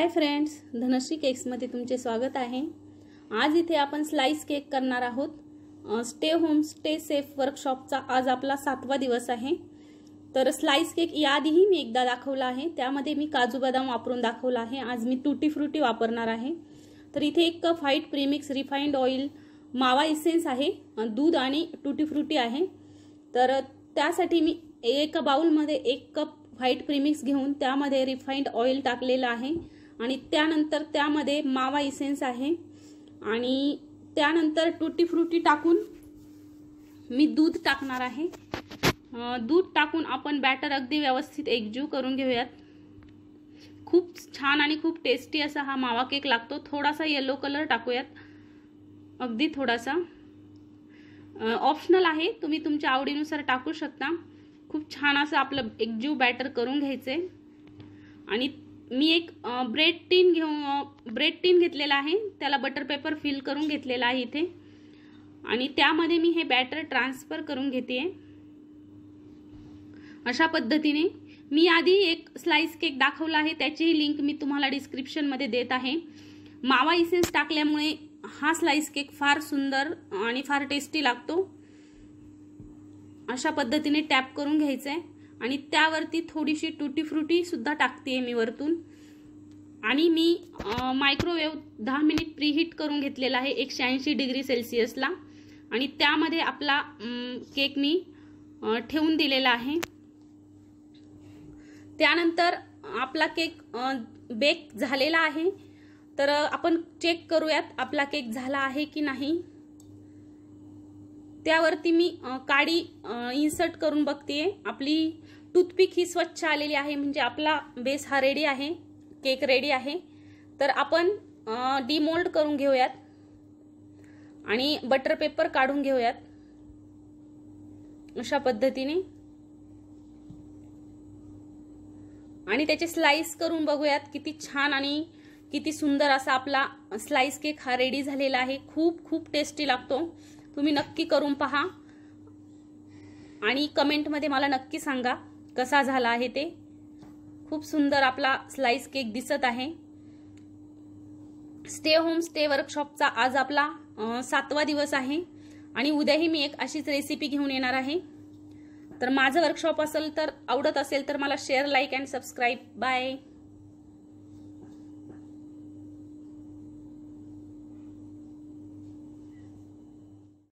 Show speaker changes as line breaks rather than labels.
hi friends Dhanashree केक्समध्ये तुमचे स्वागत आहे आज इथे आपण स्लाईस केक करणार आहोत स्टे होम स्टे सेफ वर्कशॉपचा आज आपला सातवा दिवस आहे तर स्लाईस केक याआधीही मी एकदा दाखवला आहे त्यामध्ये मी काजू बदाम वापरून दाखवला आहे आज मी टुटी फ्रुटी वापरणार आहे तर इथे एक cup white premix refined oil mawa essence आहे दूध आणि टुटी फ्रुटी आहे तर त्यासाठी मी एका बाउलमध्ये एक कप व्हाईट प्रीमिक्स घेऊन त्यामध्ये रिफाईंड ऑइल टाकलेलं आहे आणि त्यानंतर त्यामध्ये मावा इसेन्स आहे आणि त्यानंतर टुटी फ्रुटी टाकून मी दूध टाकणार आहे दूध टाकून आपण बॅटर अगदी व्यवस्थित एकजीव करून घेऊयात खूप छान आणि खूप टेस्टी असा हा मावा केक लागतो थोडासा येलो कलर टाकूयात अगदी थोडासा ऑप्शनल आहे तुम्ही तुमच्या आवडीनुसार टाकू शकता खूप छान असं आपलं एकजीव बॅटर करून घ्यायचे आणि मी एक ब्रेड टीन घेऊन ब्रेड टीन घेतलेला आहे त्याला बटर पेपर फिल करून घेतलेला आहे इथे आणि त्यामध्ये मी हे बॅटर ट्रान्सफर करून घेते अशा पद्धतीने मी आधी एक स्लाइस केक दाखवला आहे त्याचीही लिंक मी तुम्हाला डिस्क्रिप्शनमध्ये देत आहे मावा इसेन्स टाकल्यामुळे हा स्लाइस केक फार सुंदर आणि फार टेस्टी लागतो अशा पद्धतीने टॅप करून घ्यायचं आहे आणि त्यावरती थोडीशी टुटी सुद्धा टाकते आहे मी वरतून आणि मी मायक्रोवेव्ह दहा मिनिट प्रीहीट करून घेतलेला आहे एकशे ऐंशी डिग्री सेल्सिअसला आणि त्यामध्ये आपला केक मी ठेवून दिलेला आहे त्यानंतर आपला केक बेक झालेला आहे तर आपण चेक करूयात आपला केक झाला आहे की नाही त्यावरती मी काडी इन्सर्ट करून बघते आपली टूथपिक ही स्वच्छ आलेली आहे म्हणजे आपला बेस हा रेडी आहे केक रेडी आहे तर आपण डिमोल्ड करून घेऊयात आणि बटर पेपर काढून घेऊयात अशा पद्धतीने आणि त्याचे स्लाइस करून बघूयात किती छान आणि किती सुंदर असा आपला स्लाइस केक हा रेडी झालेला आहे खूप खूप टेस्टी लागतो तुम्ही नक्की करून पहा आणि कमेंटमध्ये मला नक्की सांगा कसा झाला आहे ते खूप सुंदर आपला स्लाइस केक दिसत आहे स्टे होम स्टे वर्कशॉपचा आज आपला सातवा दिवस आहे आणि उद्याही मी एक अशीच रेसिपी घेऊन येणार आहे तर माझं वर्कशॉप असेल तर आवडत असेल तर मला share like and subscribe bye